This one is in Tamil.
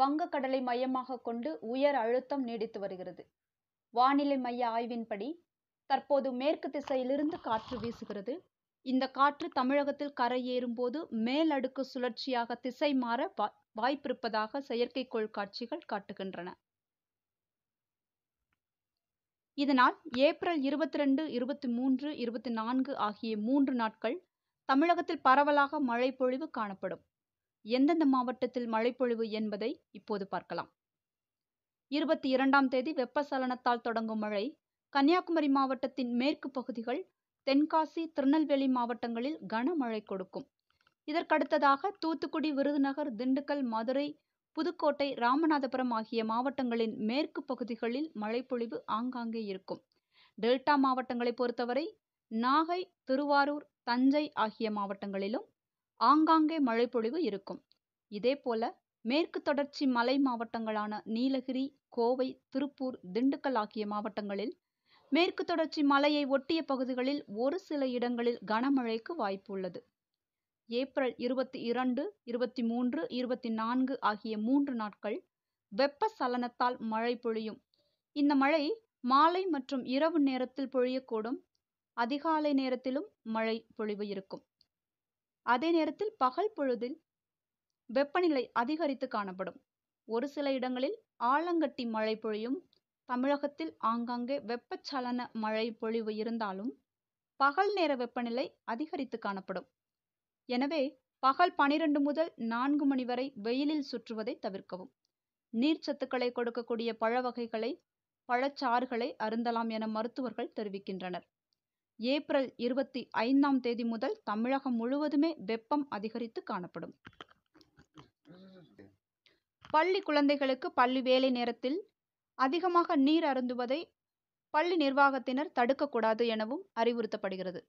வங்கக்கடலை மையமாக கொண்டு உயர் அழுத்தம் நீடித்து வருகிறது வானிலை மைய ஆய்வின்படி தற்போது மேற்கு திசையிலிருந்து காற்று வீசுகிறது இந்த காற்று தமிழகத்தில் கரையேறும் போது மேலடுக்கு சுழற்சியாக திசை மாற வாய்ப்பிருப்பதாக செயற்கைக்கோள் காட்சிகள் காட்டுகின்றன இதனால் ஏப்ரல் இருபத்தி ரெண்டு இருபத்தி மூன்று இருபத்தி நான்கு ஆகிய மூன்று நாட்கள் தமிழகத்தில் பரவலாக மழைப்பொழிவு காணப்படும் எந்தெந்த மாவட்டத்தில் மழைப்பொழிவு என்பதை இப்போது பார்க்கலாம் இருபத்தி இரண்டாம் தேதி வெப்பசலனத்தால் தொடங்கும் மழை கன்னியாகுமரி மாவட்டத்தின் மேற்கு பகுதிகள் தென்காசி திருநெல்வேலி மாவட்டங்களில் கனமழை கொடுக்கும் இதற்கடுத்ததாக தூத்துக்குடி விருதுநகர் திண்டுக்கல் மதுரை புதுக்கோட்டை ராமநாதபுரம் ஆகிய மாவட்டங்களின் மேற்கு பகுதிகளில் மழைப்பொழிவு ஆங்காங்கே இருக்கும் டெல்டா மாவட்டங்களை பொறுத்தவரை நாகை திருவாரூர் தஞ்சை ஆகிய மாவட்டங்களிலும் ஆங்காங்கே மழைப்பொழிவு இருக்கும் இதேபோல மேற்கு தொடர்ச்சி மலை மாவட்டங்களான நீலகிரி கோவை திருப்பூர் திண்டுக்கல் ஆகிய மாவட்டங்களில் மேற்கு தொடர்ச்சி மலையை ஒட்டிய பகுதிகளில் ஒரு சில இடங்களில் கனமழைக்கு வாய்ப்பு உள்ளது ஏப்ரல் இருபத்தி இரண்டு இருபத்தி மூன்று இருபத்தி நான்கு ஆகிய மூன்று நாட்கள் வெப்ப சலனத்தால் மழை பொழியும் இந்த மழை மாலை மற்றும் இரவு நேரத்தில் பொழியக்கூடும் அதிகாலை நேரத்திலும் மழை பொழிவு இருக்கும் அதே நேரத்தில் பகல் பொழுதில் வெப்பநிலை அதிகரித்து காணப்படும் ஒரு சில இடங்களில் ஆலங்கட்டி மழை பொழியும் தமிழகத்தில் ஆங்காங்கே வெப்பச்சலன மழை பொழிவு இருந்தாலும் பகல் நேர வெப்பநிலை அதிகரித்து காணப்படும் எனவே பகல் பனிரெண்டு முதல் நான்கு மணி வரை வெயிலில் சுற்றுவதை தவிர்க்கவும் நீர்ச்சத்துக்களை கொடுக்கக்கூடிய பழ வகைகளை பழச்சாறுகளை அருந்தலாம் என மருத்துவர்கள் தெரிவிக்கின்றனர் ஏப்ரல் இருபத்தி ஐந்தாம் தேதி முதல் தமிழகம் முழுவதுமே வெப்பம் அதிகரித்து காணப்படும் பள்ளி குழந்தைகளுக்கு பள்ளி வேலை நேரத்தில் அதிகமாக நீர் அருந்துவதை பள்ளி நிர்வாகத்தினர் தடுக்கக்கூடாது எனவும் அறிவுறுத்தப்படுகிறது